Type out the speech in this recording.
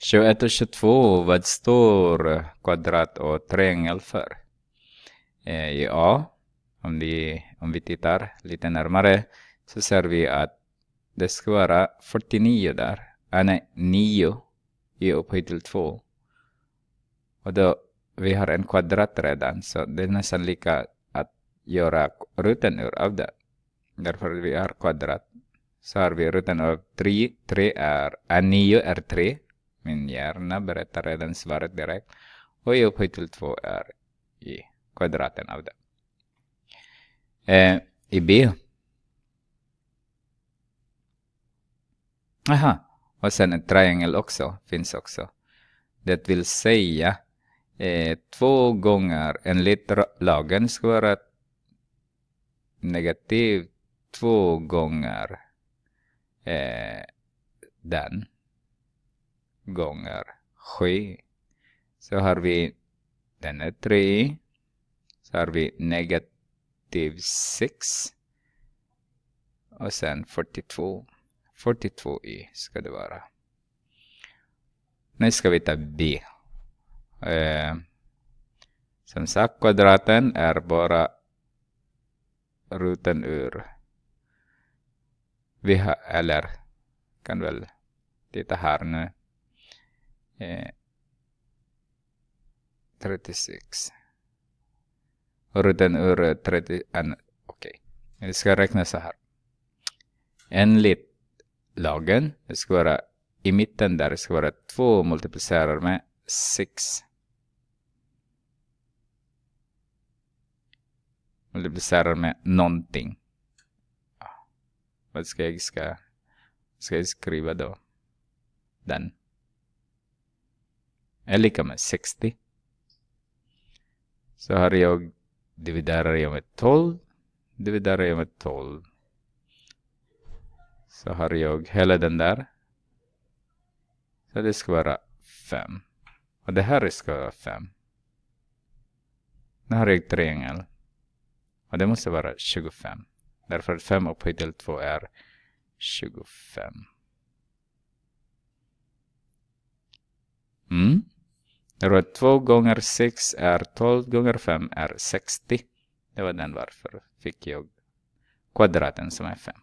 21 och 22, vad står kvadrat och triangel för? Eh, ja, om vi, om vi tittar lite närmare så ser vi att det ska vara 49 där. Ah, nej, 9 i upphöjt till 2. Och då, vi har en kvadrat redan, så det är nästan lika att göra ruten ur av det. Därför vi har kvadrat. Så har vi ruten av 3, 3 är, 9 ah, är 3. Min hjärna berättar redan svaret direkt och e upphöjt till 2 är i kvadraten av det. Eh, I B. Aha, och sen en triangel också, finns också. Det vill säga eh, två gånger enligt lagen ska vara negativ två gånger eh, den gånger 7. Så har vi den är 3. Så har vi negativ 6. Och sen 42. 42 i ska det vara. Nu ska vi ta b. Eh, som sagt, kvadraten är bara ruten ur. Vi har, eller kan väl titta här nu. 36. Eh, Orden ur 30... Eh, okej. Okay. Det ska räkna så här. Enligt lagen, det ska vara i mitten där, det ska vara 2 multiplicerat med 6. Multiplicerat med någonting. Ah, vad ska jag, ska, ska jag skriva då? Den är lika med 60. Så har jag dividerar jag med 12, dividerar jag med 12. Så har jag hela den där. Så det ska vara 5. Och det här ska vara 5. Nu har jag triangel. Och det måste vara 25. Därför att 5 upphöjt till 2 är 25. Jag tror att 2 gånger 6 är 12 gånger 5 är 60. Det var den varför fick jag kvadraten som är 5.